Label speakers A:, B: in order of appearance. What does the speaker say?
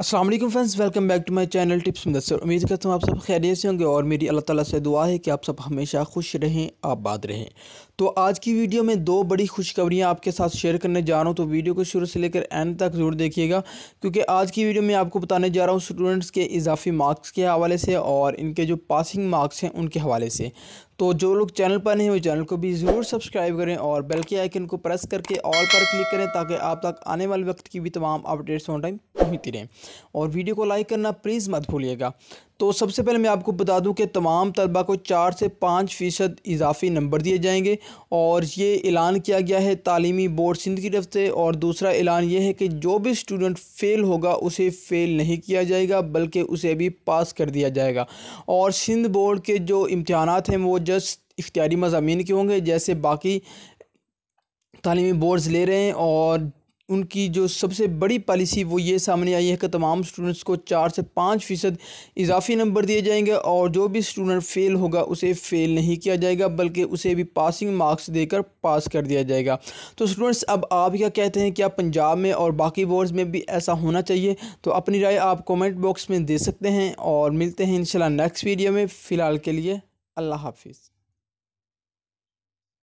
A: असल friends welcome back to my channel tips Mudassar उम्मीद करता हूँ आप सब खैरियत से होंगे और मेरी अल्लाह ताला से दुआ है कि आप सब हमेशा खुश रहें आबाद रहें तो आज की वीडियो में दो बड़ी खुशखबरियाँ आपके साथ शेयर करने जा रहा हूँ तो वीडियो को शुरू से लेकर एंड तक ज़रूर देखिएगा क्योंकि आज की वीडियो में आपको बताने जा रहा हूँ स्टूडेंट्स के इजाफी मार्क्स के हवाले से और इनके जो पासिंग मार्क्स हैं उनके हवाले से तो जो लोग चैनल पर नहीं हुए चैनल को भी ज़रूर सब्सक्राइब करें और बेल के आइकन को प्रेस करके ऑल पर क्लिक करें ताकि आप तक आने वाले वक्त की भी तमाम अपडेट्स ऑन टाइम पहुँचती रहें और वीडियो को लाइक करना प्लीज़ मत भूलिएगा तो सबसे पहले मैं आपको बता दूं कि तमाम तलबा को चार से पाँच फ़ीसद इजाफी नंबर दिए जाएंगे और ये ऐलान किया गया है तालीमी बोर्ड सिंध की तरफ से और दूसरा ऐलान ये है कि जो भी स्टूडेंट फ़ेल होगा उसे फ़ेल नहीं किया जाएगा बल्कि उसे भी पास कर दिया जाएगा और सिंध बोर्ड के जो इम्तहान हैं वो जस्ट इख्तियारी मजामी के होंगे जैसे बाकी तालीमी बोर्ड्स ले रहे हैं और उनकी जो सबसे बड़ी पॉलिसी वो ये सामने आई है कि तमाम स्टूडेंट्स को चार से पाँच फ़ीसद इजाफी नंबर दिए जाएंगे और जो भी स्टूडेंट फ़ेल होगा उसे फ़ेल नहीं किया जाएगा बल्कि उसे भी पासिंग मार्क्स देकर पास कर दिया जाएगा तो स्टूडेंट्स अब आप क्या कहते हैं क्या पंजाब में और बाकी बोर्ड्स में भी ऐसा होना चाहिए तो अपनी राय आप कॉमेंट बॉक्स में दे सकते हैं और मिलते हैं इन नेक्स्ट वीडियो में फ़िलहाल के लिए अल्लाह हाफिज़